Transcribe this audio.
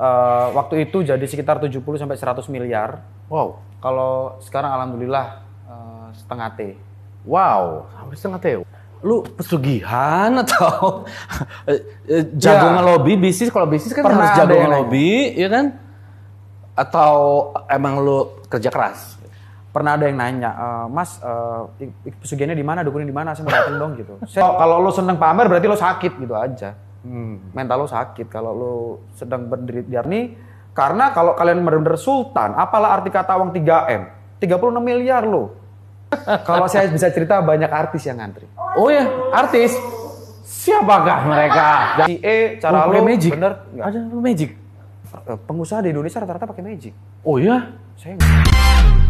uh, waktu itu jadi sekitar 70 sampai 100 miliar. Wow. Kalau sekarang alhamdulillah uh, setengah T. Wow, hampir setengah T. Lu pesugihan atau eh, jago ya. lobby bisnis kalau bisnis kan harus jago lobby, gitu. ya kan? Atau emang lu kerja keras? Pernah ada yang nanya, e, Mas, uh, pesugihannya di mana, dukunnya di mana, saya mau dong gitu. Saya, kalau lo seneng pamer berarti lo sakit gitu aja. Hmm. Mental lo sakit kalau lo sedang berderit ini karena kalau kalian benar-benar sultan, apalah arti kata uang 3M? 36 miliar lo. kalau saya bisa cerita banyak artis yang ngantri. Oh ya, artis. Siapakah mereka? Si E cara oh, lo magic. bener nggak? Ada magic. Eh, pengusaha di Indonesia rata-rata pakai magic. Oh ya? Saya